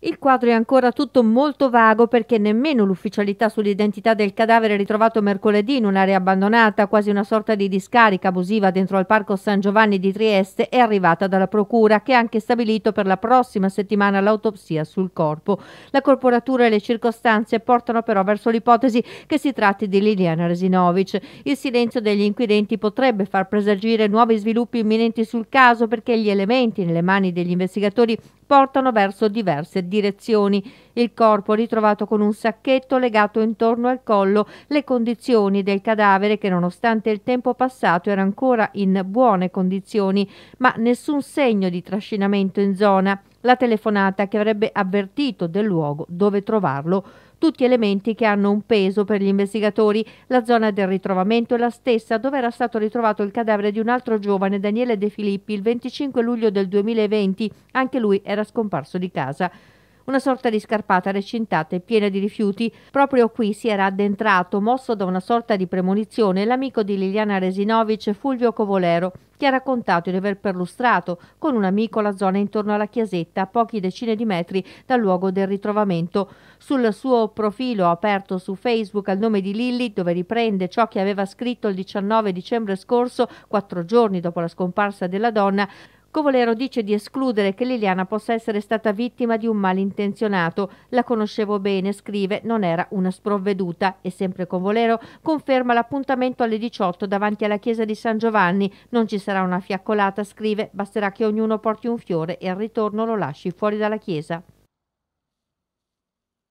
Il quadro è ancora tutto molto vago perché nemmeno l'ufficialità sull'identità del cadavere ritrovato mercoledì in un'area abbandonata, quasi una sorta di discarica abusiva dentro al Parco San Giovanni di Trieste, è arrivata dalla Procura che ha anche stabilito per la prossima settimana l'autopsia sul corpo. La corporatura e le circostanze portano però verso l'ipotesi che si tratti di Liliana Resinovic. Il silenzio degli inquirenti potrebbe far presagire nuovi sviluppi imminenti sul caso perché gli elementi nelle mani degli investigatori portano verso diverse direzioni. Il corpo ritrovato con un sacchetto legato intorno al collo, le condizioni del cadavere che nonostante il tempo passato era ancora in buone condizioni, ma nessun segno di trascinamento in zona. La telefonata che avrebbe avvertito del luogo dove trovarlo tutti elementi che hanno un peso per gli investigatori. La zona del ritrovamento è la stessa dove era stato ritrovato il cadavere di un altro giovane, Daniele De Filippi, il 25 luglio del 2020, anche lui era scomparso di casa una sorta di scarpata recintata e piena di rifiuti. Proprio qui si era addentrato, mosso da una sorta di premonizione, l'amico di Liliana Resinovic, Fulvio Covolero, che ha raccontato di aver perlustrato con un amico la zona intorno alla chiesetta, a poche decine di metri dal luogo del ritrovamento. Sul suo profilo aperto su Facebook al nome di Lilli, dove riprende ciò che aveva scritto il 19 dicembre scorso, quattro giorni dopo la scomparsa della donna, Covolero dice di escludere che Liliana possa essere stata vittima di un malintenzionato. La conoscevo bene, scrive, non era una sprovveduta. E sempre Covolero conferma l'appuntamento alle 18 davanti alla chiesa di San Giovanni. Non ci sarà una fiaccolata, scrive, basterà che ognuno porti un fiore e al ritorno lo lasci fuori dalla chiesa.